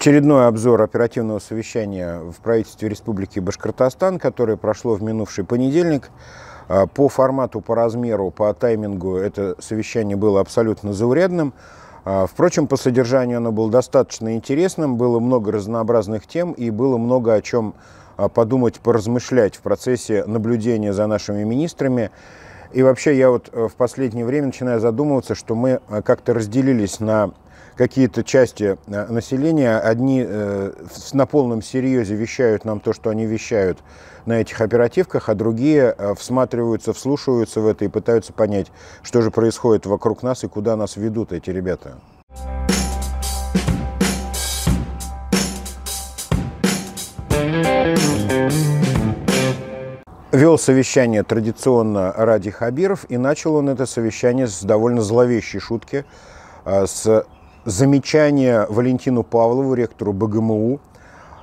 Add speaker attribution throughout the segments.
Speaker 1: Очередной обзор оперативного совещания в правительстве Республики Башкортостан, которое прошло в минувший понедельник. А, по формату, по размеру, по таймингу это совещание было абсолютно заурядным. А, впрочем, по содержанию оно было достаточно интересным, было много разнообразных тем и было много о чем а, подумать, поразмышлять в процессе наблюдения за нашими министрами. И вообще я вот э, в последнее время начинаю задумываться, что мы как-то разделились на какие-то части э, населения, одни э, на полном серьезе вещают нам то, что они вещают на этих оперативках, а другие э, всматриваются, вслушиваются в это и пытаются понять, что же происходит вокруг нас и куда нас ведут эти ребята. Вел совещание традиционно Ради Хабиров, и начал он это совещание с довольно зловещей шутки с замечание Валентину Павлову, ректору БГМУ.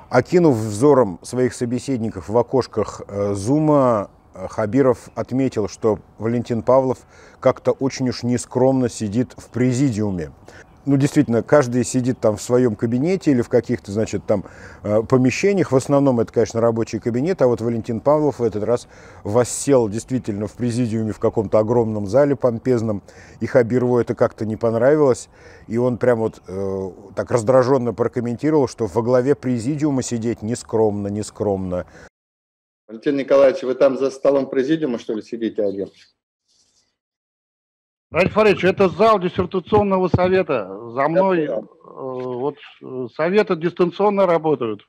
Speaker 1: Окинув взором своих собеседников в окошках э, Зума, э, Хабиров отметил, что Валентин Павлов как-то очень уж нескромно сидит в президиуме ну, действительно, каждый сидит там в своем кабинете или в каких-то, значит, там э, помещениях. В основном это, конечно, рабочий кабинет, а вот Валентин Павлов в этот раз воссел действительно в президиуме в каком-то огромном зале помпезном, и Хабирову это как-то не понравилось, и он прям вот э, так раздраженно прокомментировал, что во главе президиума сидеть нескромно, нескромно. Валентин Николаевич, вы там за столом президиума, что ли, сидите один? Ради Фарич, это зал диссертационного совета. За мной э, вот э, советы дистанционно работают.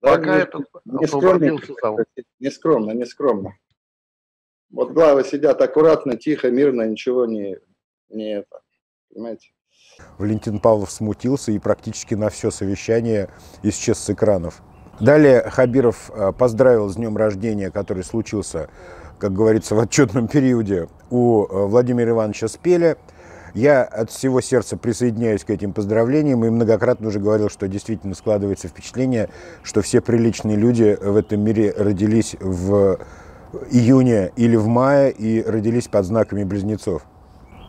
Speaker 1: Да, Пока не, это скромно, Не скромно, не скромно. Вот главы сидят аккуратно, тихо, мирно, ничего не, не это, понимаете? Валентин Павлов смутился и практически на все совещание исчез с экранов. Далее Хабиров э, поздравил с днем рождения, который случился как говорится, в отчетном периоде у э, Владимира Ивановича Спеля. Я от всего сердца присоединяюсь к этим поздравлениям и многократно уже говорил, что действительно складывается впечатление, что все приличные люди в этом мире родились в июне или в мае и родились под знаками близнецов.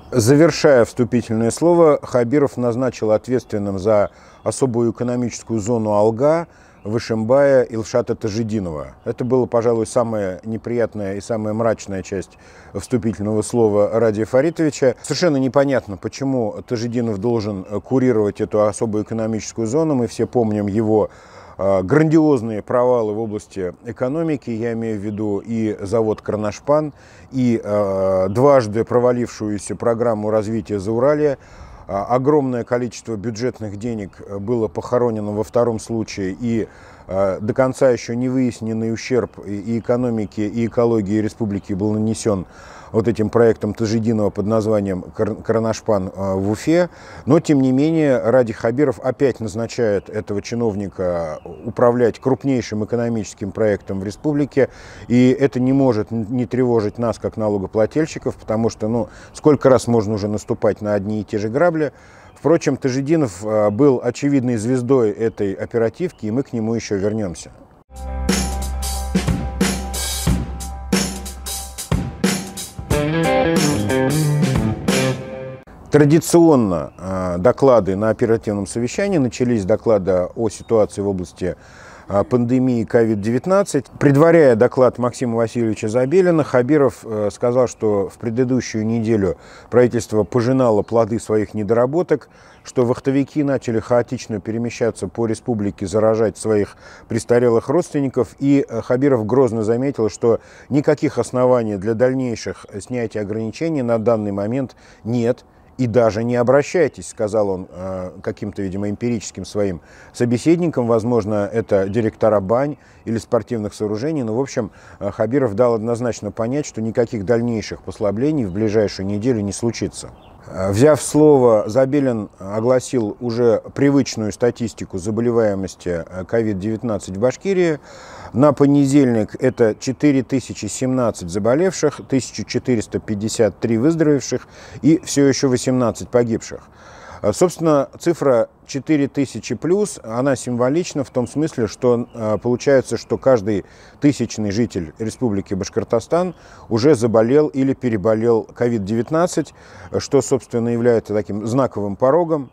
Speaker 1: Завершая вступительное слово, Хабиров назначил ответственным за особую экономическую зону Алга Вышимбая Илшата Тажидинова. Это было, пожалуй, самая неприятная и самая мрачная часть вступительного слова Ради Фаритовича. Совершенно непонятно, почему Тажидинов должен э, курировать эту особую экономическую зону. Мы все помним его э, грандиозные провалы в области экономики, я имею в виду и завод «Кроношпан», и э, дважды провалившуюся программу развития Зауралия, а, огромное количество бюджетных денег э, было похоронено во втором случае, и а, до конца еще не выясненный ущерб и экономике, и экологии республики был нанесен вот этим проектом Тажидинова под названием «Коронашпан» а, в Уфе. Но, тем не менее, Ради Хабиров опять назначает этого чиновника управлять крупнейшим экономическим проектом в республике. И это не может не тревожить нас, как налогоплательщиков, потому что ну, сколько раз можно уже наступать на одни и те же грабли. Впрочем, Тажидинов а, был очевидной звездой этой оперативки, и мы к нему еще вернемся. Традиционно а, доклады на оперативном совещании начались доклада о ситуации в области а, пандемии COVID-19. Предваряя доклад Максима Васильевича Забелина, Хабиров э, сказал, что в предыдущую неделю правительство пожинало плоды своих недоработок, что вахтовики начали хаотично перемещаться по республике, заражать своих престарелых родственников, и э, Хабиров грозно заметил, что никаких оснований для дальнейших э, снятия ограничений на данный момент нет, и даже не обращайтесь, сказал он э, каким-то, видимо, эмпирическим своим собеседникам, возможно, это директора бань или спортивных сооружений, но, в общем, э, Хабиров дал однозначно понять, что никаких дальнейших послаблений в ближайшую неделю не случится. Э, взяв слово, Забелин огласил уже привычную статистику заболеваемости COVID-19 в Башкирии. На понедельник это 4017 заболевших, 1453 выздоровевших и все еще 18 погибших. А, собственно, цифра 4000 плюс, она символична в том смысле, что а, получается, что каждый тысячный житель Республики Башкортостан уже заболел или переболел COVID-19, что, собственно, является таким знаковым порогом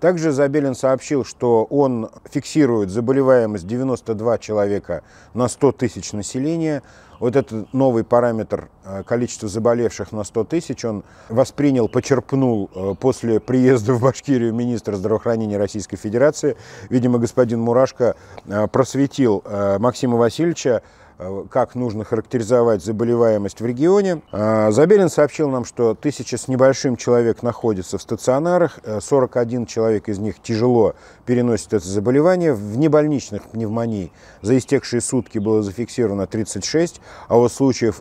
Speaker 1: также Забелин сообщил, что он фиксирует заболеваемость 92 человека на 100 тысяч населения. Вот этот новый параметр э, количества заболевших на 100 тысяч он воспринял, почерпнул э, после приезда в Башкирию министра здравоохранения Российской Федерации. Видимо, господин Мурашко э, просветил Максима Васильевича Э, как нужно характеризовать заболеваемость в регионе. Э, Забелин сообщил нам, что тысяча с небольшим человек находится в стационарах, 41 э, человек из них тяжело переносит это заболевание. В небольничных пневмоний за истекшие сутки было зафиксировано 36, а вот случаев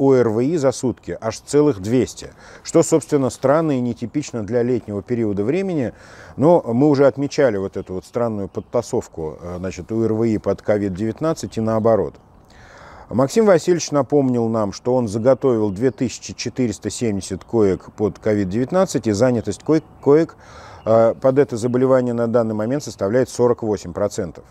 Speaker 1: ОРВИ за сутки аж целых 200, что, собственно, странно и нетипично для летнего периода времени. Но мы уже отмечали вот эту вот странную подтасовку значит, ОРВИ под COVID-19 и наоборот. Максим Васильевич напомнил нам, что он заготовил 2470 коек под COVID-19, и занятость коек, коек э, под это заболевание на данный момент составляет 48%.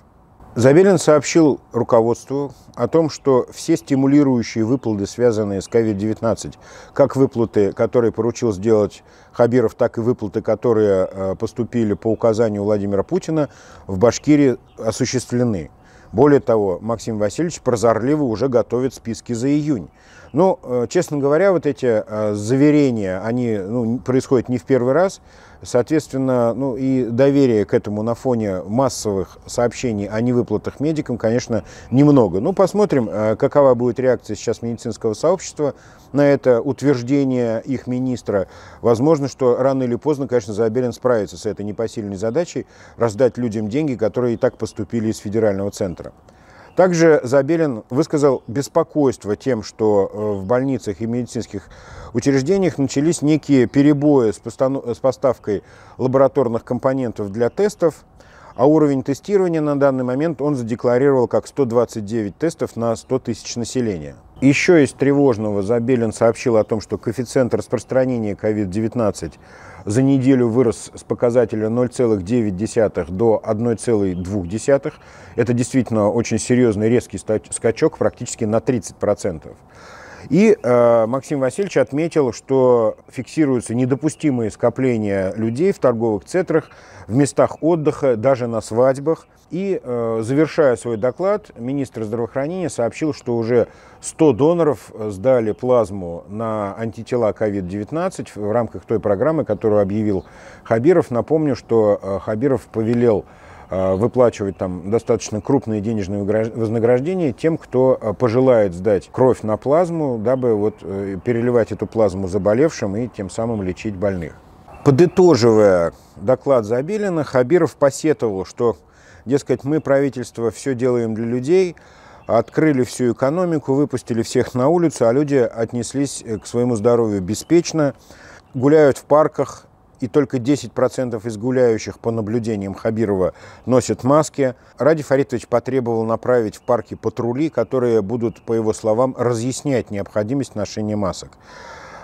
Speaker 1: Забелин сообщил руководству о том, что все стимулирующие выплаты, связанные с COVID-19, как выплаты, которые поручил сделать Хабиров, так и выплаты, которые э, поступили по указанию Владимира Путина, в Башкирии осуществлены. Более того, Максим Васильевич прозорливо уже готовит списки за июнь. Но, ну, э, честно говоря, вот эти э, заверения, они ну, происходят не в первый раз. Соответственно, ну и доверие к этому на фоне массовых сообщений о невыплатах медикам, конечно, немного. Ну, посмотрим, э, какова будет реакция сейчас медицинского сообщества на это утверждение их министра, возможно, что рано или поздно, конечно, Забелин справится с этой непосильной задачей раздать людям деньги, которые и так поступили из федерального центра. Также Забелин высказал беспокойство тем, что э, в больницах и медицинских учреждениях начались некие перебои с, с поставкой лабораторных компонентов для тестов, а уровень тестирования на данный момент он задекларировал как 129 тестов на 100 тысяч населения. Еще из тревожного Забелин сообщил о том, что коэффициент распространения COVID-19 за неделю вырос с показателя 0,9 до 1,2. Это действительно очень серьезный резкий скачок, практически на 30%. И э, Максим Васильевич отметил, что фиксируются недопустимые скопления людей в торговых центрах, в местах отдыха, даже на свадьбах. И э, завершая свой доклад, министр здравоохранения сообщил, что уже 100 доноров сдали плазму на антитела COVID-19 в рамках той программы, которую объявил Хабиров. Напомню, что э, Хабиров повелел Э, выплачивать там достаточно крупные денежные вознаграждения тем, кто э, пожелает сдать кровь на плазму, дабы вот э, переливать эту плазму заболевшим и тем самым лечить больных. Подытоживая доклад Забелина, Хабиров посетовал, что, дескать, мы, правительство, все делаем для людей, открыли всю экономику, выпустили всех на улицу, а люди отнеслись к своему здоровью беспечно, гуляют в парках, и только 10% из гуляющих по наблюдениям Хабирова носят маски, Ради Фаритович потребовал направить в парки патрули, которые будут, по его словам, разъяснять необходимость ношения масок.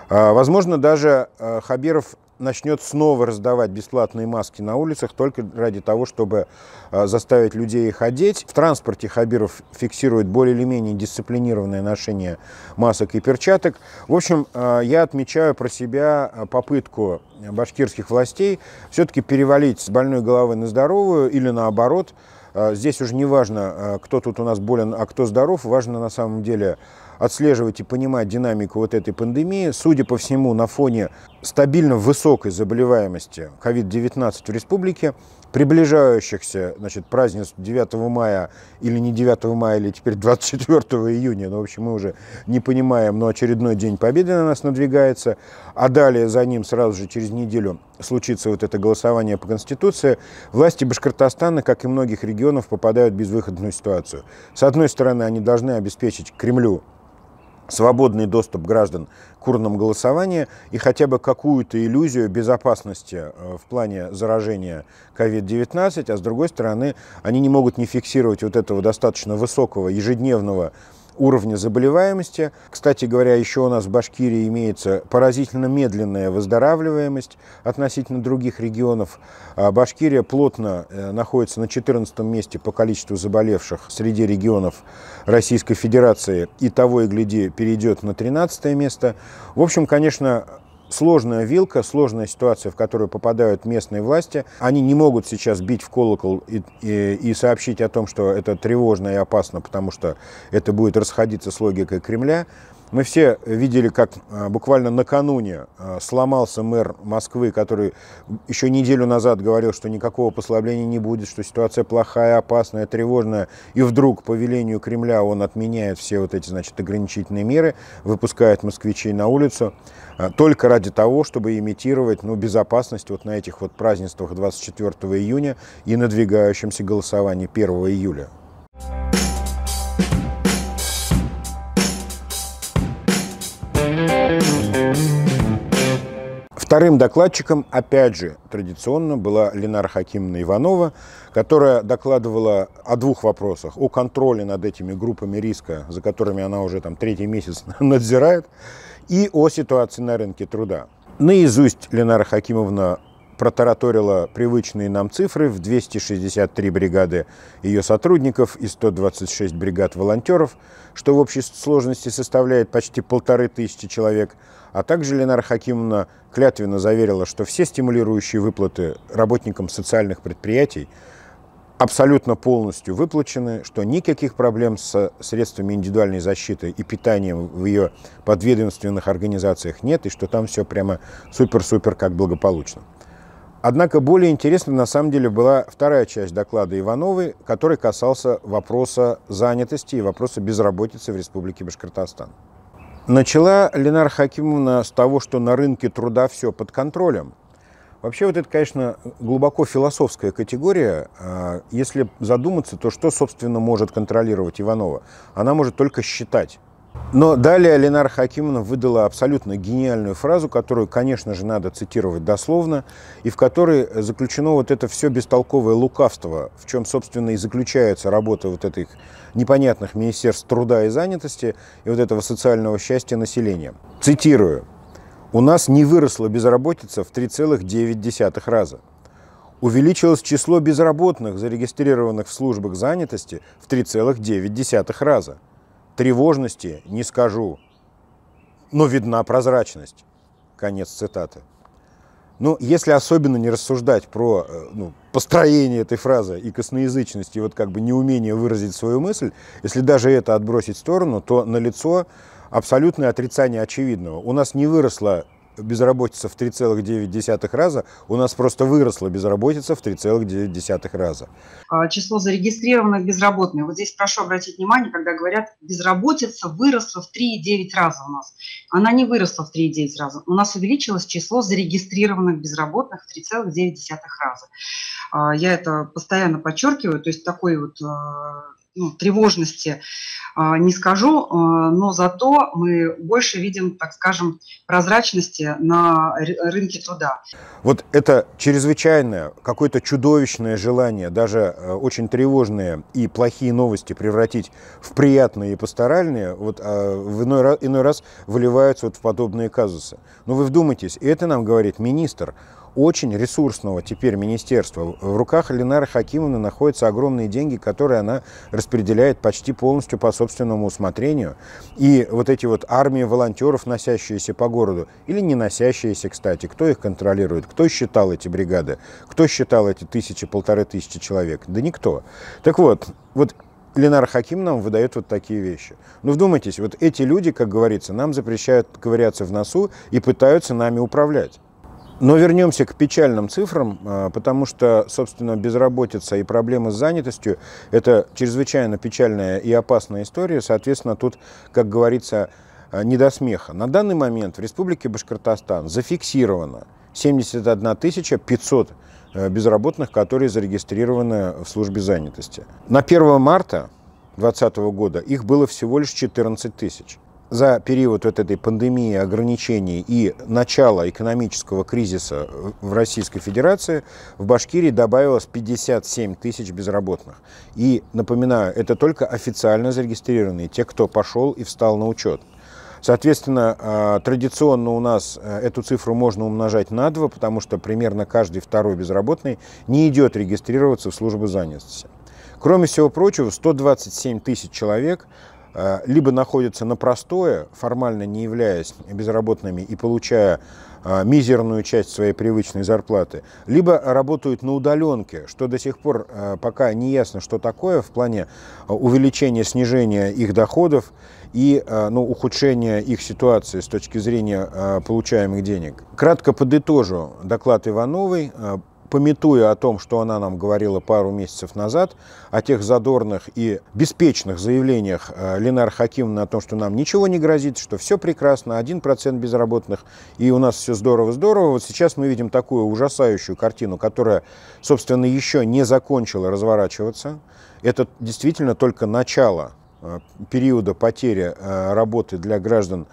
Speaker 1: А, возможно, даже э, Хабиров начнет снова раздавать бесплатные маски на улицах только ради того, чтобы а, заставить людей их одеть. В транспорте Хабиров фиксирует более или менее дисциплинированное ношение масок и перчаток. В общем, а, я отмечаю про себя а, попытку башкирских властей все-таки перевалить с больной головы на здоровую или наоборот. Здесь уже не важно, кто тут у нас болен, а кто здоров. Важно на самом деле отслеживать и понимать динамику вот этой пандемии. Судя по всему, на фоне стабильно высокой заболеваемости COVID-19 в республике, приближающихся значит, празднеств 9 мая или не 9 мая, или теперь 24 июня, ну, в общем, мы уже не понимаем, но очередной День Победы на нас надвигается, а далее за ним сразу же через неделю случится вот это голосование по Конституции, власти Башкортостана, как и многих регионов, попадают в безвыходную ситуацию. С одной стороны, они должны обеспечить Кремлю свободный доступ граждан к урнам голосования и хотя бы какую-то иллюзию безопасности э, в плане заражения COVID-19, а с другой стороны, они не могут не фиксировать вот этого достаточно высокого ежедневного уровня заболеваемости. Кстати говоря, еще у нас в Башкирии имеется поразительно медленная выздоравливаемость относительно других регионов. А Башкирия плотно э, находится на 14 месте по количеству заболевших среди регионов Российской Федерации и того и гляди перейдет на 13 место. В общем, конечно, сложная вилка, сложная ситуация, в которую попадают местные власти. Они не могут сейчас бить в колокол и, и, и сообщить о том, что это тревожно и опасно, потому что это будет расходиться с логикой Кремля. Мы все видели, как э, буквально накануне э, сломался мэр Москвы, который еще неделю назад говорил, что никакого послабления не будет, что ситуация плохая, опасная, тревожная. И вдруг по велению Кремля он отменяет все вот эти, значит, ограничительные меры, выпускает москвичей на улицу э, только ради того, чтобы имитировать ну, безопасность вот на этих вот празднествах 24 июня и надвигающемся голосовании 1 июля. Вторым докладчиком, опять же, традиционно была Ленара Хакимовна Иванова, которая докладывала о двух вопросах. О контроле над этими группами риска, за которыми она уже там третий месяц надзирает, и о ситуации на рынке труда. Наизусть Ленара Хакимовна протараторила привычные нам цифры в 263 бригады ее сотрудников и 126 бригад волонтеров, что в общей сложности составляет почти полторы тысячи человек, а также Ленара Хакимовна клятвенно заверила, что все стимулирующие выплаты работникам социальных предприятий абсолютно полностью выплачены, что никаких проблем с средствами индивидуальной защиты и питанием в ее подведомственных организациях нет, и что там все прямо супер-супер как благополучно. Однако более интересна на самом деле была вторая часть доклада Ивановой, который касался вопроса занятости и вопроса безработицы в Республике Башкортостан. Начала Ленар Хакимовна с того, что на рынке труда все под контролем. Вообще вот это, конечно, глубоко философская категория. А, если задуматься, то что, собственно, может контролировать Иванова? Она может только считать. Но далее Ленар Хакимовна выдала абсолютно гениальную фразу, которую, конечно же, надо цитировать дословно, и в которой заключено вот это все бестолковое лукавство, в чем, собственно, и заключается работа вот этих непонятных министерств труда и занятости и вот этого социального счастья населения. Цитирую. «У нас не выросла безработица в 3,9 раза. Увеличилось число безработных, зарегистрированных в службах занятости, в 3,9 раза – Тревожности не скажу, но видна прозрачность. Конец цитаты. Ну, если особенно не рассуждать про э, ну, построение этой фразы и косноязычность, и вот как бы неумение выразить свою мысль, если даже это отбросить в сторону, то налицо абсолютное отрицание очевидного. У нас не выросло безработица в 3,9 раза, у нас просто выросла безработица в 3,9 раза. А, число зарегистрированных безработных. Вот здесь прошу обратить внимание, когда говорят, безработица выросла в 3,9 раза у нас. Она не выросла в 3,9 раза. У нас увеличилось число зарегистрированных безработных в 3,9 раза. А, я это постоянно подчеркиваю, то есть такой вот а, ну, тревожности а, не скажу, а, но зато мы больше видим, так скажем, прозрачности на рынке труда. Вот это чрезвычайное, какое-то чудовищное желание, даже э, очень тревожные и плохие новости превратить в приятные и пасторальные, вот а, в иной раз, иной раз выливаются вот в подобные казусы. Но вы вдумайтесь, и это нам говорит министр – очень ресурсного теперь министерства. В руках Ленары Хакимовны находятся огромные деньги, которые она распределяет почти полностью по собственному усмотрению. И вот эти вот армии волонтеров, носящиеся по городу, или не носящиеся, кстати, кто их контролирует, кто считал эти бригады, кто считал эти тысячи, полторы тысячи человек, да никто. Так вот, вот Ленар Хаким нам выдает вот такие вещи. Ну вдумайтесь, вот эти люди, как говорится, нам запрещают ковыряться в носу и пытаются нами управлять. Но вернемся к печальным цифрам, а, потому что, собственно, безработица и проблемы с занятостью – это чрезвычайно печальная и опасная история. Соответственно, тут, как говорится, а, не до смеха. На данный момент в Республике Башкортостан зафиксировано 71 500 а, безработных, которые зарегистрированы в службе занятости. На 1 марта 2020 года их было всего лишь 14 тысяч за период вот этой пандемии, ограничений и начала экономического кризиса в Российской Федерации в Башкирии добавилось 57 тысяч безработных. И, напоминаю, это только официально зарегистрированные, те, кто пошел и встал на учет. Соответственно, а, традиционно у нас а, эту цифру можно умножать на 2, потому что примерно каждый второй безработный не идет регистрироваться в службу занятости. Кроме всего прочего, 127 тысяч человек а, либо находятся на простое, формально не являясь безработными и получая а, мизерную часть своей привычной зарплаты, либо работают на удаленке, что до сих пор а, пока не ясно, что такое в плане увеличения, снижения их доходов и ну, ухудшения их ситуации с точки зрения получаемых денег. Кратко подытожу доклад Ивановой пометуя о том, что она нам говорила пару месяцев назад, о тех задорных и беспечных заявлениях э, Ленар Хакимовна о том, что нам ничего не грозит, что все прекрасно, 1% безработных, и у нас все здорово-здорово. Вот сейчас мы видим такую ужасающую картину, которая, собственно, еще не закончила разворачиваться. Это действительно только начало э, периода потери э, работы для граждан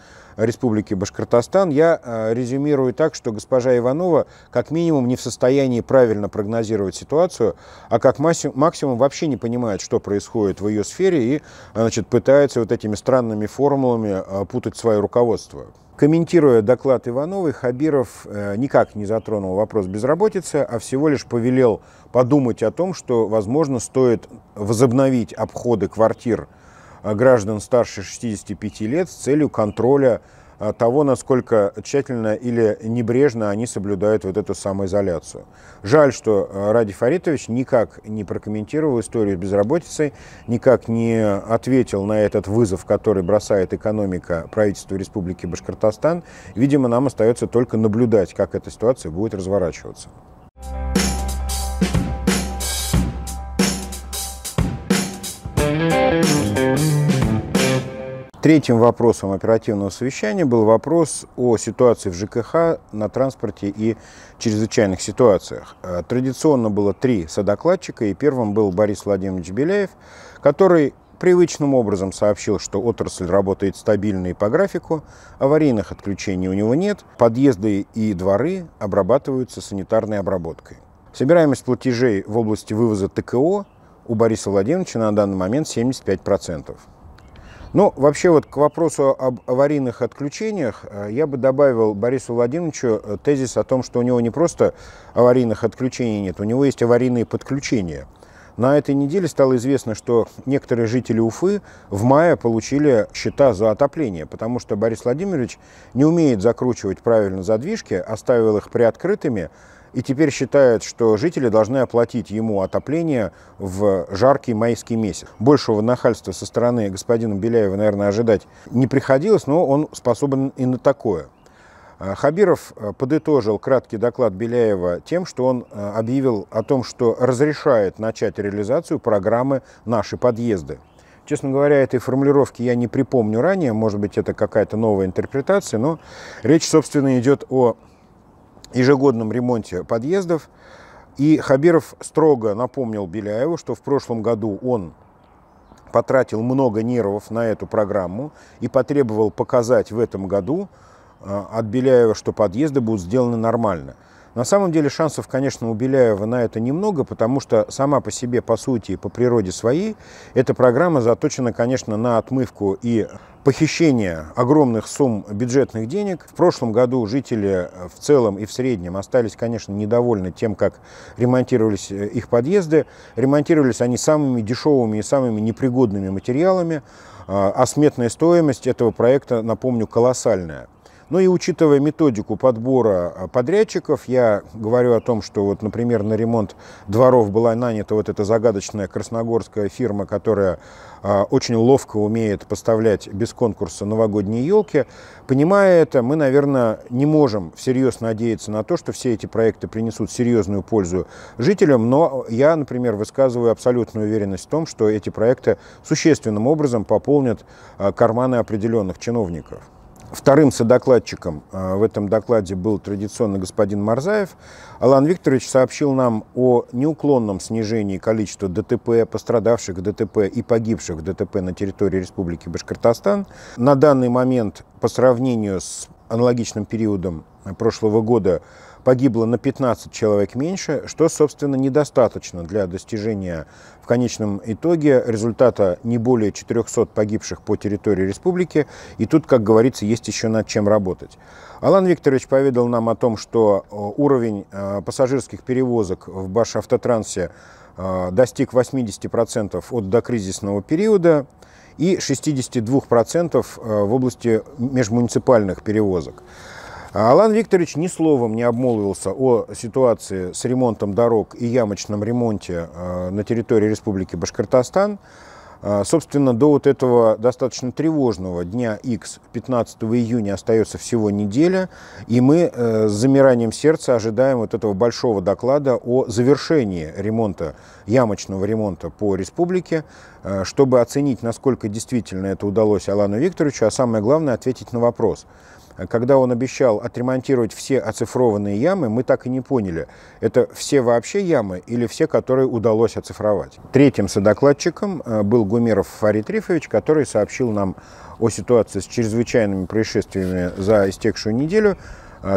Speaker 1: Республики Башкортостан, я э, резюмирую так, что госпожа Иванова как минимум не в состоянии правильно прогнозировать ситуацию, а как максимум вообще не понимает, что происходит в ее сфере и значит, пытается вот этими странными формулами э, путать свое руководство. Комментируя доклад Ивановой, Хабиров э, никак не затронул вопрос безработицы, а всего лишь повелел подумать о том, что, возможно, стоит возобновить обходы квартир – а, граждан старше 65 лет с целью контроля а, того, насколько тщательно или небрежно они соблюдают вот эту самоизоляцию. Жаль, что а, Ради Фаритович никак не прокомментировал историю с безработицей, никак не ответил на этот вызов, который бросает экономика правительству Республики Башкортостан. Видимо, нам остается только наблюдать, как эта ситуация будет разворачиваться. Thank you. Третьим вопросом оперативного совещания был вопрос о ситуации в ЖКХ на транспорте и чрезвычайных ситуациях. Э, традиционно было три содокладчика, и первым был Борис Владимирович Беляев, который привычным образом сообщил, что отрасль работает стабильно и по графику, аварийных отключений у него нет, подъезды и дворы обрабатываются санитарной обработкой. Собираемость платежей в области вывоза ТКО у Бориса Владимировича на данный момент 75%. Ну, вообще вот к вопросу об аварийных отключениях э, я бы добавил Борису Владимировичу э, тезис о том, что у него не просто аварийных отключений нет, у него есть аварийные подключения. На этой неделе стало известно, что некоторые жители Уфы в мае получили счета за отопление, потому что Борис Владимирович не умеет закручивать правильно задвижки, оставил их приоткрытыми, и теперь считает, что жители должны оплатить ему отопление в жаркий майский месяц. Большего нахальства со стороны господина Беляева, наверное, ожидать не приходилось, но он способен и на такое. А, Хабиров э, подытожил краткий доклад Беляева тем, что он э, объявил о том, что разрешает начать реализацию программы «Наши подъезды». Честно говоря, этой формулировки я не припомню ранее, может быть, это какая-то новая интерпретация, но речь, собственно, идет о ежегодном ремонте подъездов. И Хабиров строго напомнил Беляеву, что в прошлом году он потратил много нервов на эту программу и потребовал показать в этом году а, от Беляева, что подъезды будут сделаны нормально – на самом деле шансов, конечно, у Беляева на это немного, потому что сама по себе, по сути и по природе своей, эта программа заточена, конечно, на отмывку и похищение огромных сумм бюджетных денег. В прошлом году жители в целом и в среднем остались, конечно, недовольны тем, как ремонтировались э, их подъезды. Ремонтировались они самыми дешевыми и самыми непригодными материалами, а, а сметная стоимость этого проекта, напомню, колоссальная. Ну и учитывая методику подбора а, подрядчиков, я говорю о том, что вот, например, на ремонт дворов была нанята вот эта загадочная красногорская фирма, которая а, очень ловко умеет поставлять без конкурса новогодние елки. Понимая это, мы, наверное, не можем всерьез надеяться на то, что все эти проекты принесут серьезную пользу жителям, но я, например, высказываю абсолютную уверенность в том, что эти проекты существенным образом пополнят а, карманы определенных чиновников. Вторым содокладчиком э, в этом докладе был традиционно господин Марзаев. Алан Викторович сообщил нам о неуклонном снижении количества ДТП, пострадавших в ДТП и погибших в ДТП на территории Республики Башкортостан. На данный момент, по сравнению с аналогичным периодом прошлого года, погибло на 15 человек меньше, что, собственно, недостаточно для достижения конечном итоге результата не более 400 погибших по территории республики, и тут, как говорится, есть еще над чем работать. Алан Викторович поведал нам о том, что э, уровень э, пассажирских перевозок в Башавтотрансе автотрансе э, достиг 80% от докризисного периода и 62% в области межмуниципальных перевозок. А Алан Викторович ни словом не обмолвился о ситуации с ремонтом дорог и ямочном ремонте э, на территории Республики Башкортостан. А, собственно, до вот этого достаточно тревожного дня X 15 июня остается всего неделя, и мы э, с замиранием сердца ожидаем вот этого большого доклада о завершении ремонта, ямочного ремонта по республике, э, чтобы оценить, насколько действительно это удалось Алану Викторовичу, а самое главное, ответить на вопрос – когда он обещал отремонтировать все оцифрованные ямы, мы так и не поняли, это все вообще ямы или все, которые удалось оцифровать. Третьим содокладчиком э, был Гумеров Фарид Рифович, который сообщил нам о ситуации с чрезвычайными происшествиями за истекшую неделю.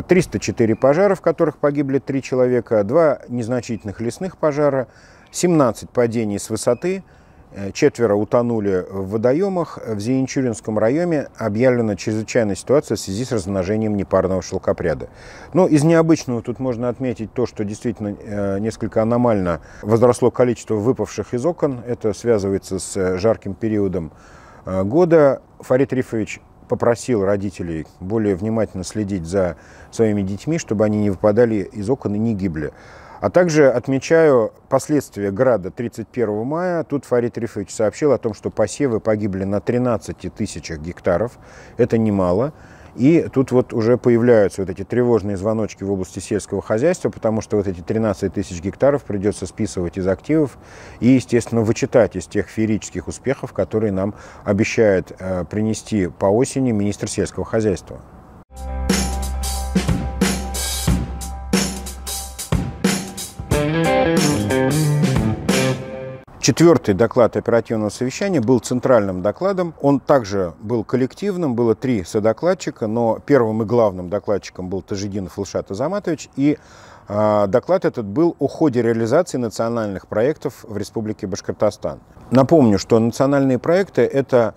Speaker 1: 304 э, пожара, в которых погибли три человека, два незначительных лесных пожара, 17 падений с высоты – Э, четверо утонули в водоемах. В Зеинчуринском районе объявлена чрезвычайная ситуация в связи с размножением непарного шелкопряда. Но ну, из необычного тут можно отметить то, что действительно э, несколько аномально возросло количество выпавших из окон. Это связывается с э, жарким периодом года. Фарид Рифович попросил родителей более внимательно следить за своими детьми, чтобы они не выпадали из окон и не гибли. А также отмечаю последствия града 31 мая. Тут Фарид Рифович сообщил о том, что посевы погибли на 13 тысячах гектаров. Это немало. И тут вот уже появляются вот эти тревожные звоночки в области сельского хозяйства, потому что вот эти 13 тысяч гектаров придется списывать из активов и, естественно, вычитать из тех феерических успехов, которые нам обещает э, принести по осени министр сельского хозяйства. Четвертый доклад оперативного совещания был центральным докладом. Он также был коллективным, было три содокладчика, но первым и главным докладчиком был Тажидинов Илшат Азаматович. И а, доклад этот был о ходе реализации национальных проектов в Республике Башкортостан. Напомню, что национальные проекты – это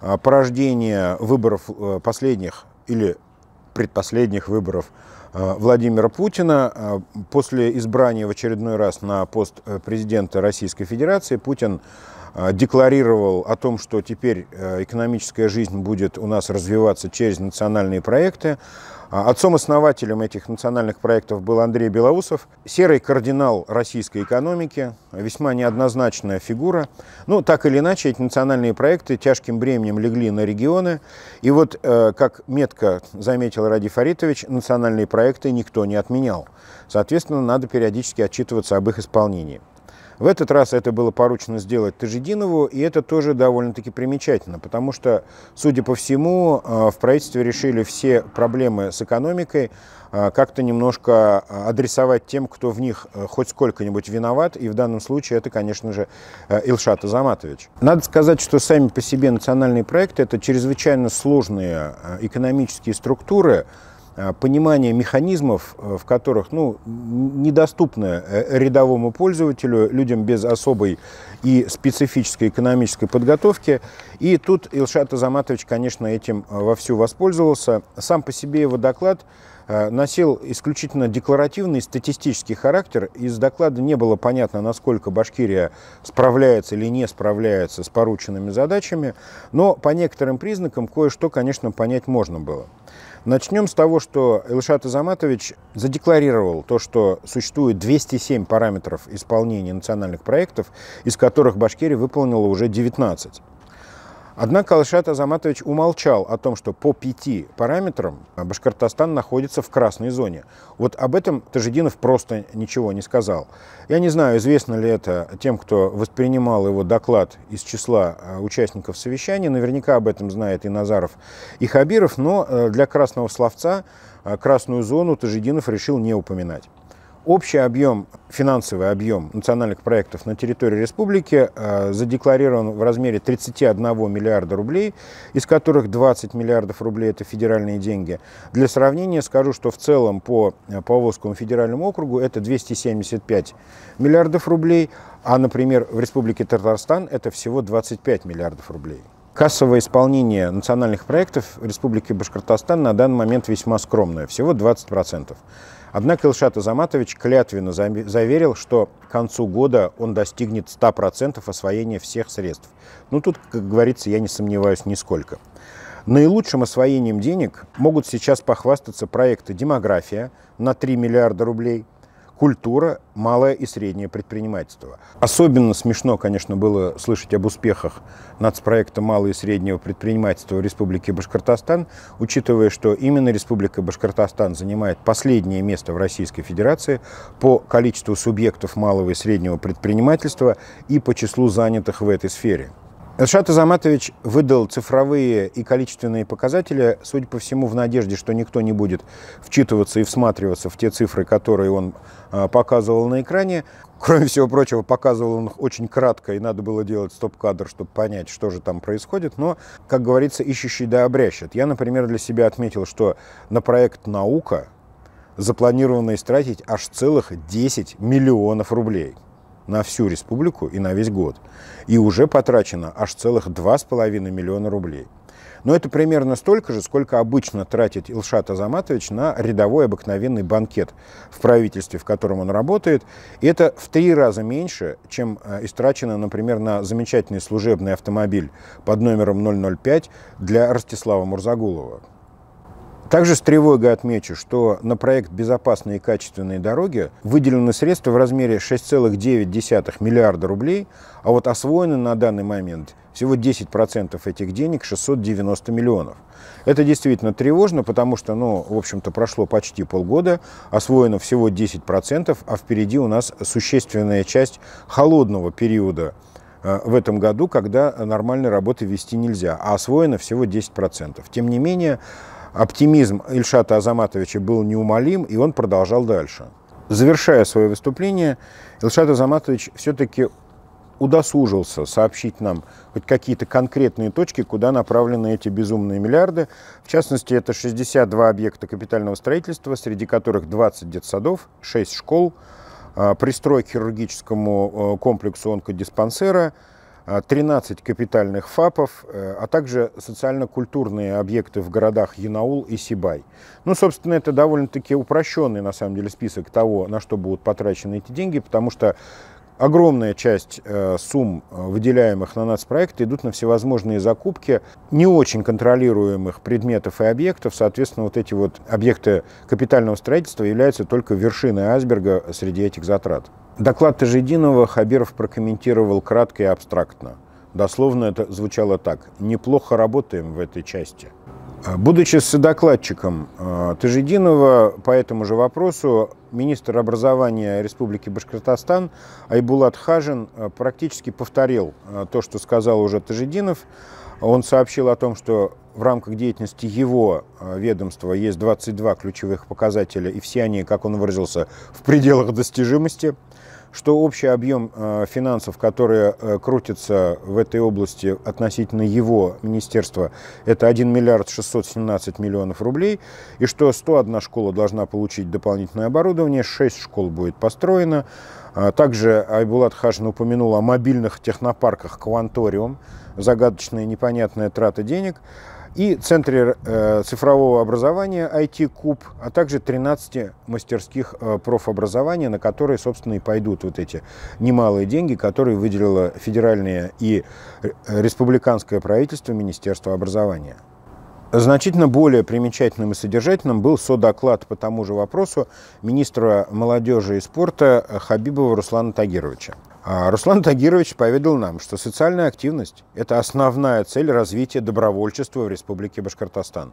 Speaker 1: а, порождение выборов э, последних или предпоследних выборов Э, Владимира Путина. Э, после избрания в очередной раз на пост э, президента Российской Федерации Путин Э, декларировал о том, что теперь э, экономическая жизнь будет у нас развиваться через национальные проекты. А, Отцом-основателем этих национальных проектов был Андрей Белоусов, серый кардинал российской экономики, весьма неоднозначная фигура. Ну, так или иначе, эти национальные проекты тяжким бременем легли на регионы. И вот, э, как метко заметил Ради Фаритович, национальные проекты никто не отменял. Соответственно, надо периодически отчитываться об их исполнении. В этот раз это было поручено сделать Тажидинову, и это тоже довольно-таки примечательно, потому что, судя по всему, э, в правительстве решили все проблемы с экономикой э, как-то немножко э, адресовать тем, кто в них хоть сколько-нибудь виноват, и в данном случае это, конечно же, Илшат Азаматович. Надо сказать, что сами по себе национальные проекты – это чрезвычайно сложные экономические структуры, Э, понимание механизмов, э, в которых ну, недоступно э, рядовому пользователю, людям без особой и специфической экономической подготовки. И тут Илшат Азаматович, конечно, этим вовсю воспользовался. Сам по себе его доклад носил исключительно декларативный статистический характер. Из доклада не было понятно, насколько Башкирия справляется или не справляется с порученными задачами, но по некоторым признакам кое-что, конечно, понять можно было. Начнем с того, что Элшат Азаматович задекларировал то, что существует 207 параметров исполнения национальных проектов, из которых Башкирия выполнила уже 19. Однако Алшат Азаматович умолчал о том, что по пяти параметрам Башкортостан находится в красной зоне. Вот об этом Тажидинов просто ничего не сказал. Я не знаю, известно ли это тем, кто воспринимал его доклад из числа э, участников совещания. Наверняка об этом знает и Назаров, и Хабиров, но э, для красного словца э, красную зону Тажидинов решил не упоминать. Общий объем, финансовый объем национальных проектов на территории республики э, задекларирован в размере 31 миллиарда рублей, из которых 20 миллиардов рублей – это федеральные деньги. Для сравнения скажу, что в целом по э, Павловскому федеральному округу это 275 миллиардов рублей, а, например, в республике Татарстан это всего 25 миллиардов рублей. Кассовое исполнение национальных проектов в Республике Башкортостан на данный момент весьма скромное, всего 20%. Однако Илшат Азаматович клятвенно заверил, что к концу года он достигнет 100% освоения всех средств. Ну тут, как говорится, я не сомневаюсь нисколько. Наилучшим освоением денег могут сейчас похвастаться проекты «Демография» на 3 миллиарда рублей – культура, малое и среднее предпринимательство. Особенно смешно, конечно, было слышать об успехах нацпроекта малого и среднего предпринимательства Республики Башкортостан, учитывая, что именно Республика Башкортостан занимает последнее место в Российской Федерации по количеству субъектов малого и среднего предпринимательства и по числу занятых в этой сфере. Эльшат Азаматович выдал цифровые и количественные показатели, судя по всему, в надежде, что никто не будет вчитываться и всматриваться в те цифры, которые он а, показывал на экране. Кроме всего прочего, показывал он их очень кратко, и надо было делать стоп-кадр, чтобы понять, что же там происходит. Но, как говорится, ищущий да обрящет. Я, например, для себя отметил, что на проект «Наука» запланировано истратить аж целых 10 миллионов рублей – на всю республику и на весь год. И уже потрачено аж целых 2,5 миллиона рублей. Но это примерно столько же, сколько обычно тратит Илшат Азаматович на рядовой обыкновенный банкет в правительстве, в котором он работает. И это в три раза меньше, чем э, истрачено, например, на замечательный служебный автомобиль под номером 005 для Ростислава Мурзагулова. Также с тревогой отмечу, что на проект «Безопасные и качественные дороги» выделены средства в размере 6,9 миллиарда рублей, а вот освоено на данный момент всего 10% этих денег, 690 миллионов. Это действительно тревожно, потому что, ну, в общем-то, прошло почти полгода, освоено всего 10%, а впереди у нас существенная часть холодного периода э, в этом году, когда нормальной работы вести нельзя, а освоено всего 10%. Тем не менее, Оптимизм Ильшата Азаматовича был неумолим, и он продолжал дальше. Завершая свое выступление, Ильшат Азаматович все-таки удосужился сообщить нам хоть какие-то конкретные точки, куда направлены эти безумные миллиарды. В частности, это 62 объекта капитального строительства, среди которых 20 детсадов, 6 школ, а, пристрой к хирургическому э, комплексу онкодиспансера – 13 а, капитальных ФАПов, э, а также социально-культурные объекты в городах Янаул и Сибай. Ну, собственно, это довольно-таки упрощенный, на самом деле, список того, на что будут потрачены эти деньги, потому что огромная часть э, сумм, э, выделяемых на нацпроекты, идут на всевозможные закупки не очень контролируемых предметов и объектов. Соответственно, вот эти вот объекты капитального строительства являются только вершиной айсберга среди этих затрат. Доклад Тажидинова Хабиров прокомментировал кратко и абстрактно. Дословно это звучало так. «Неплохо работаем в этой части». Будучи содокладчиком э, Тажидинова по этому же вопросу, министр образования Республики Башкортостан Айбулат Хажин э, практически повторил э, то, что сказал уже Тажидинов. Он сообщил о том, что в рамках деятельности его ведомства есть 22 ключевых показателя, и все они, как он выразился, в пределах достижимости – что общий объем э, финансов, которые э, крутятся в этой области относительно его министерства, это 1 миллиард 617 миллионов рублей, и что 101 школа должна получить дополнительное оборудование, 6 школ будет построено. А также Айбулат Хашин упомянул о мобильных технопарках «Кванториум», загадочная непонятная трата денег – и Центре э, цифрового образования IT-куб, а также 13 мастерских э, профобразования, на которые, собственно, и пойдут вот эти немалые деньги, которые выделило федеральное и э, республиканское правительство Министерства образования. Значительно более примечательным и содержательным был содоклад по тому же вопросу министра молодежи и спорта Хабибова Руслана Тагировича. А, Руслан Тагирович поведал нам, что социальная активность – это основная цель развития добровольчества в Республике Башкортостан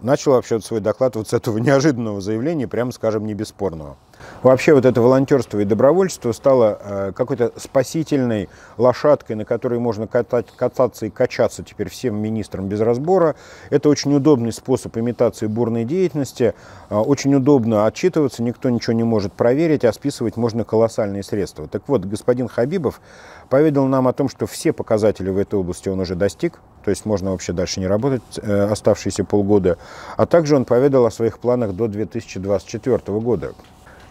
Speaker 1: начал вообще свой доклад вот с этого неожиданного заявления, прямо скажем, не бесспорного. Вообще вот это волонтерство и добровольство стало э, какой-то спасительной лошадкой, на которой можно катать, кататься и качаться теперь всем министрам без разбора. Это очень удобный способ имитации бурной деятельности, э, очень удобно отчитываться, никто ничего не может проверить, а списывать можно колоссальные средства. Так вот, господин Хабибов поведал нам о том, что все показатели в этой области он уже достиг, то есть можно вообще дальше не работать э, оставшиеся полгода. А также он поведал о своих планах до 2024 года.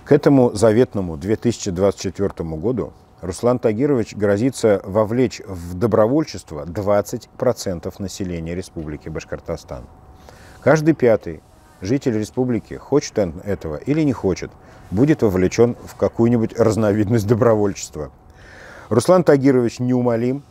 Speaker 1: К этому заветному 2024 году Руслан Тагирович грозится вовлечь в добровольчество 20% населения Республики Башкортостан. Каждый пятый житель республики, хочет он этого или не хочет, будет вовлечен в какую-нибудь разновидность добровольчества. Руслан Тагирович неумолим,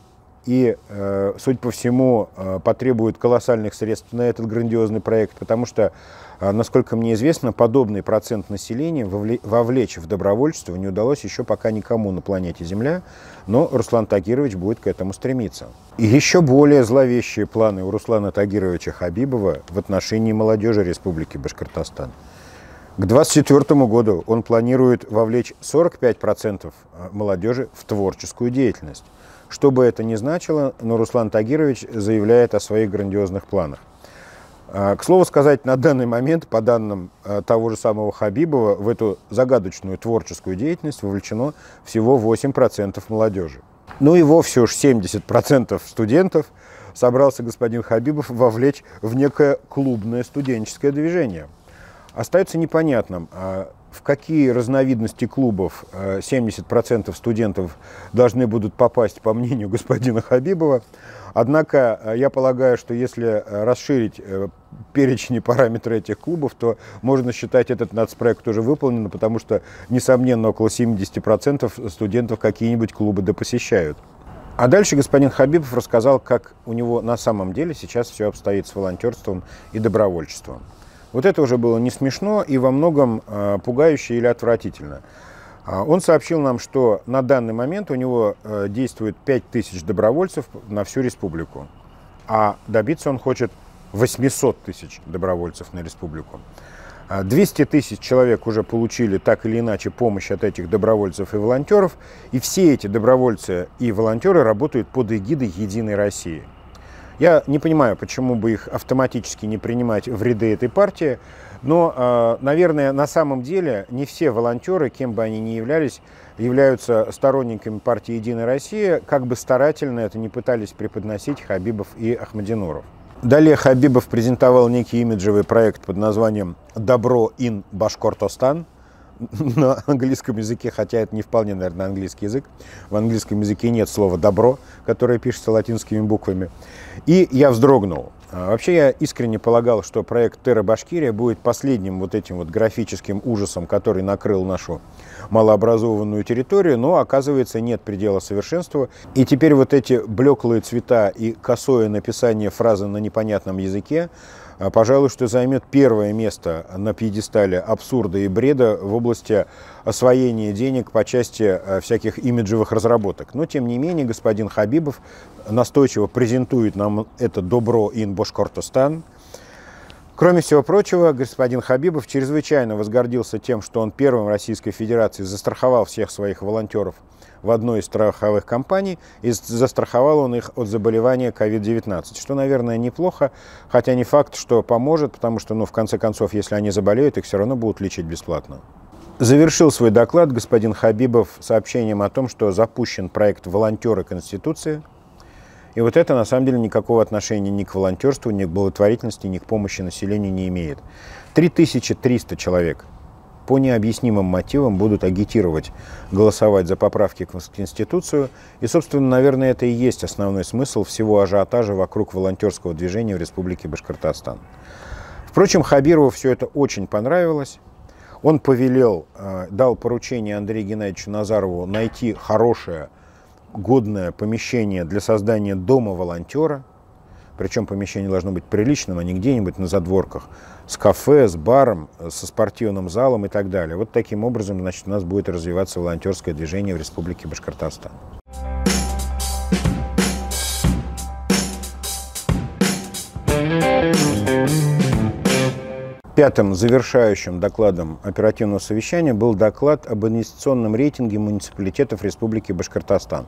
Speaker 1: и, э, судя по всему, э, потребует колоссальных средств на этот грандиозный проект, потому что, э, насколько мне известно, подобный процент населения вовлечь в добровольчество не удалось еще пока никому на планете Земля, но Руслан Тагирович будет к этому стремиться. И еще более зловещие планы у Руслана Тагировича Хабибова в отношении молодежи Республики Башкортостан. К 2024 году он планирует вовлечь 45% молодежи в творческую деятельность. Что бы это ни значило, но Руслан Тагирович заявляет о своих грандиозных планах. А, к слову сказать, на данный момент, по данным а, того же самого Хабибова, в эту загадочную творческую деятельность вовлечено всего 8% молодежи. Ну и вовсе уж 70% студентов собрался господин Хабибов вовлечь в некое клубное студенческое движение. Остается непонятным, а, в какие разновидности клубов 70% э, студентов должны будут попасть, по мнению господина Хабибова. Однако э, я полагаю, что если расширить э, перечни параметры этих клубов, то можно считать этот нацпроект уже выполненным, потому что, несомненно, около 70% студентов какие-нибудь клубы допосещают. А дальше господин Хабибов рассказал, как у него на самом деле сейчас все обстоит с волонтерством и добровольчеством. Вот это уже было не смешно и во многом э, пугающе или отвратительно. А, он сообщил нам, что на данный момент у него э, действует 5000 добровольцев на всю республику, а добиться он хочет 800 тысяч добровольцев на республику. 200 а, тысяч человек уже получили так или иначе помощь от этих добровольцев и волонтеров, и все эти добровольцы и волонтеры работают под эгидой «Единой России». Я не понимаю, почему бы их автоматически не принимать в ряды этой партии, но, э, наверное, на самом деле не все волонтеры, кем бы они ни являлись, являются сторонниками партии «Единая Россия», как бы старательно это не пытались преподносить Хабибов и Ахмадинуров. Далее Хабибов презентовал некий имиджевый проект под названием «Добро ин Башкортостан», на английском языке, хотя это не вполне, наверное, английский язык. В английском языке нет слова «добро», которое пишется латинскими буквами. И я вздрогнул. А, вообще я искренне полагал, что проект «Терра Башкирия» будет последним вот этим вот графическим ужасом, который накрыл нашу малообразованную территорию, но оказывается нет предела совершенства. И теперь вот эти блеклые цвета и косое написание фразы на непонятном языке, а, пожалуй, что займет первое место на пьедестале абсурда и бреда в области освоения денег по части а, всяких имиджевых разработок. Но, тем не менее, господин Хабибов настойчиво презентует нам это добро ин Башкортостан. Кроме всего прочего, господин Хабибов чрезвычайно возгордился тем, что он первым в Российской Федерации застраховал всех своих волонтеров – в одной из страховых компаний, и застраховал он их от заболевания COVID-19, что, наверное, неплохо, хотя не факт, что поможет, потому что, ну, в конце концов, если они заболеют, их все равно будут лечить бесплатно. Завершил свой доклад господин Хабибов сообщением о том, что запущен проект «Волонтеры Конституции», и вот это, на самом деле, никакого отношения ни к волонтерству, ни к благотворительности, ни к помощи населению не имеет. 3300 человек – по необъяснимым мотивам будут агитировать голосовать за поправки к Конституцию. И, собственно, наверное, это и есть основной смысл всего ажиотажа вокруг волонтерского движения в Республике Башкортостан. Впрочем, Хабирову все это очень понравилось. Он повелел, э, дал поручение Андрею Геннадьевичу Назарову найти хорошее, годное помещение для создания дома волонтера. Причем помещение должно быть приличным, а не где-нибудь на задворках, с кафе, с баром, э, со спортивным залом и так далее. Вот таким образом, значит, у нас будет развиваться волонтерское движение в Республике Башкортостан. Пятым завершающим докладом оперативного совещания был доклад об инвестиционном рейтинге муниципалитетов Республики Башкортостан.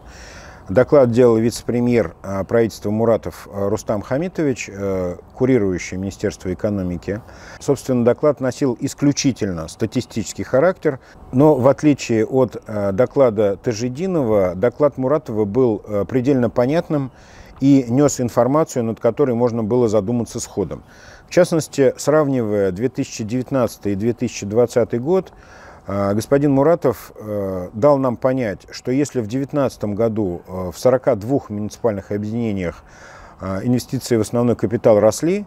Speaker 1: Доклад делал вице-премьер а, правительства Муратов а, Рустам Хамитович, э, курирующий Министерство экономики. Собственно, доклад носил исключительно статистический характер, но в отличие от а, доклада Тажидинова, доклад Муратова был э, предельно понятным и нес информацию, над которой можно было задуматься сходом. В частности, сравнивая 2019 и 2020 год, а, господин Муратов э, дал нам понять, что если в 2019 году э, в 42 муниципальных объединениях э, инвестиции в основной капитал росли,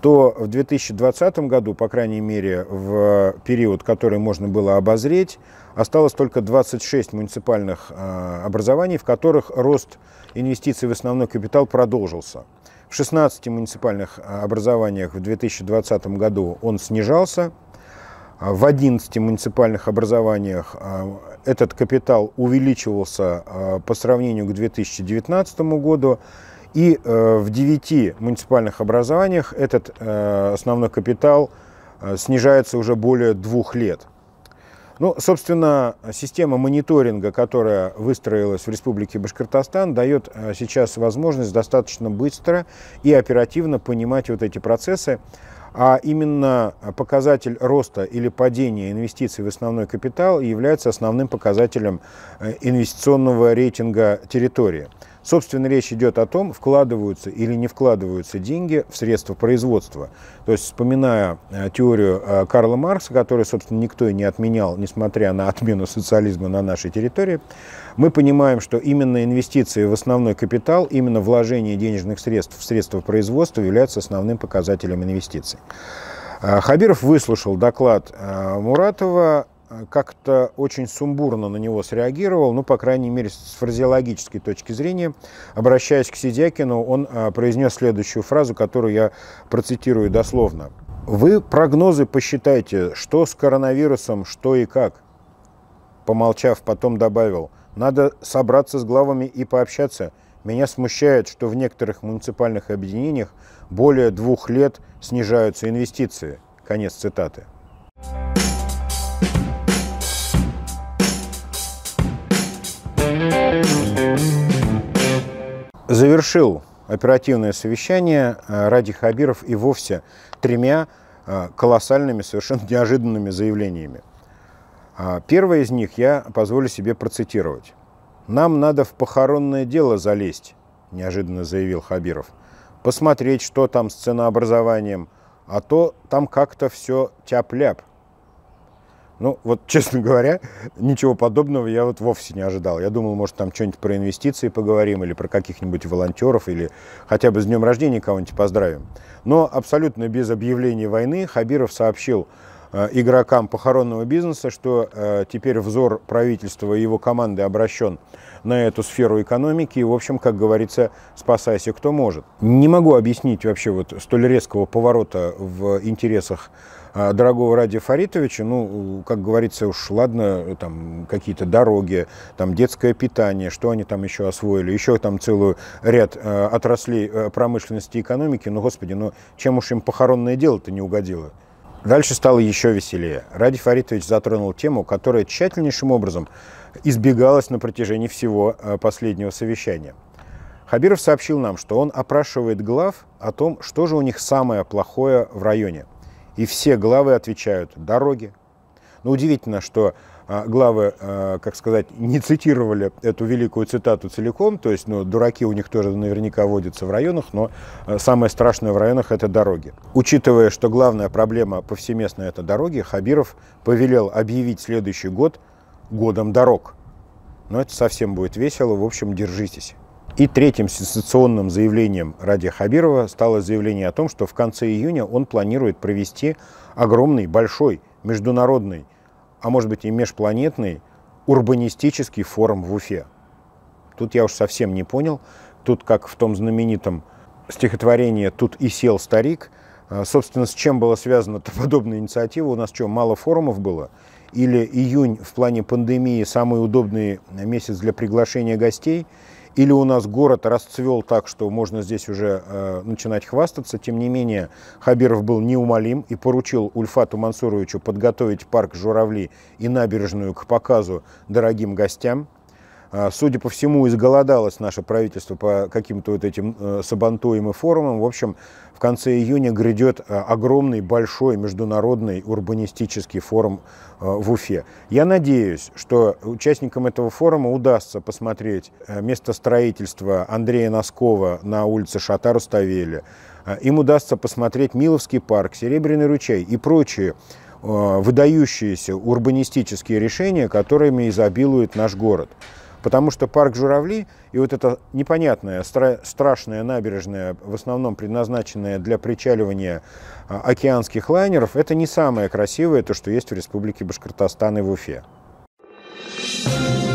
Speaker 1: то в 2020 году, по крайней мере, в период, который можно было обозреть, осталось только 26 муниципальных образований, в которых рост инвестиций в основной капитал продолжился. В 16 муниципальных образованиях в 2020 году он снижался – а в 11 а, а, э, муниципальных образованиях этот капитал увеличивался по сравнению к 2019 году. И в 9 муниципальных образованиях этот основной капитал э, снижается уже более двух лет. Ну, собственно, система мониторинга, которая выстроилась в Республике Башкортостан, дает э, сейчас возможность достаточно быстро и оперативно понимать вот эти процессы а именно показатель роста или падения инвестиций в основной капитал является основным показателем э, инвестиционного рейтинга территории. Собственно, речь идет о том, вкладываются или не вкладываются деньги в средства производства. То есть, вспоминая э, теорию э, Карла Маркса, которую, собственно, никто и не отменял, несмотря на отмену социализма на нашей территории, мы понимаем, что именно инвестиции в основной капитал, именно вложение денежных средств в средства производства являются основным показателем инвестиций. Э, Хабиров выслушал доклад Муратова, Э, как-то очень сумбурно на него среагировал, ну, по крайней мере, с фразеологической точки зрения. Обращаясь к Сидякину, он э, произнес следующую фразу, которую я процитирую дословно. «Вы прогнозы посчитайте, что с коронавирусом, что и как». Помолчав, потом добавил, «Надо собраться с главами и пообщаться. Меня смущает, что в некоторых муниципальных объединениях более двух лет снижаются инвестиции». Конец цитаты. завершил оперативное совещание э, Ради Хабиров и вовсе тремя э, колоссальными, совершенно неожиданными заявлениями. А, первое из них я позволю себе процитировать. «Нам надо в похоронное дело залезть», – неожиданно заявил Хабиров. «Посмотреть, что там с ценообразованием, а то там как-то все тяп-ляп. Ну, вот, честно говоря, ничего подобного я вот вовсе не ожидал. Я думал, может, там что-нибудь про инвестиции поговорим, или про каких-нибудь волонтеров, или хотя бы с днем рождения кого-нибудь поздравим. Но абсолютно без объявления войны Хабиров сообщил э, игрокам похоронного бизнеса, что э, теперь взор правительства и его команды обращен на эту сферу экономики. И, в общем, как говорится, спасайся кто может. Не могу объяснить вообще вот столь резкого поворота в интересах а, дорогого Ради Фаритовича, ну, как говорится, уж ладно, там какие-то дороги, там детское питание, что они там еще освоили, еще там целый ряд э, отраслей э, промышленности и экономики, ну, господи, ну, чем уж им похоронное дело-то не угодило? Дальше стало еще веселее. Ради Фаритович затронул тему, которая тщательнейшим образом избегалась на протяжении всего э, последнего совещания. Хабиров сообщил нам, что он опрашивает глав о том, что же у них самое плохое в районе – и все главы отвечают – дороги. Но ну, удивительно, что а, главы, а, как сказать, не цитировали эту великую цитату целиком, то есть ну, дураки у них тоже наверняка водятся в районах, но а, самое страшное в районах – это дороги. Учитывая, что главная проблема повсеместно – это дороги, Хабиров повелел объявить следующий год годом дорог. Но это совсем будет весело, в общем, держитесь. И третьим сенсационным заявлением ради Хабирова стало заявление о том, что в конце июня он планирует провести огромный, большой, международный, а может быть и межпланетный урбанистический форум в Уфе. Тут я уж совсем не понял. Тут, как в том знаменитом стихотворении «Тут и сел старик», а, собственно, с чем была связана подобная инициатива? У нас что, мало форумов было? Или июнь в плане пандемии самый удобный месяц для приглашения гостей – или у нас город расцвел так, что можно здесь уже э, начинать хвастаться. Тем не менее, Хабиров был неумолим и поручил Ульфату Мансуровичу подготовить парк Журавли и набережную к показу дорогим гостям. А, судя по всему, изголодалось наше правительство по каким-то вот этим э, сабантуем и форумам. В общем, в конце июня грядет э, огромный, большой международный урбанистический форум э, в Уфе. Я надеюсь, что участникам этого форума удастся посмотреть место строительства Андрея Носкова на улице Шатару Ставели. Им удастся посмотреть Миловский парк, Серебряный ручей и прочие выдающиеся урбанистические решения, которыми изобилует наш город. Потому что парк Журавли и вот эта непонятная, стра- страшная набережная, в основном предназначенная для причаливания а, океанских лайнеров, это не самое красивое, то, что есть в Республике Башкортостан и в Уфе. Thank you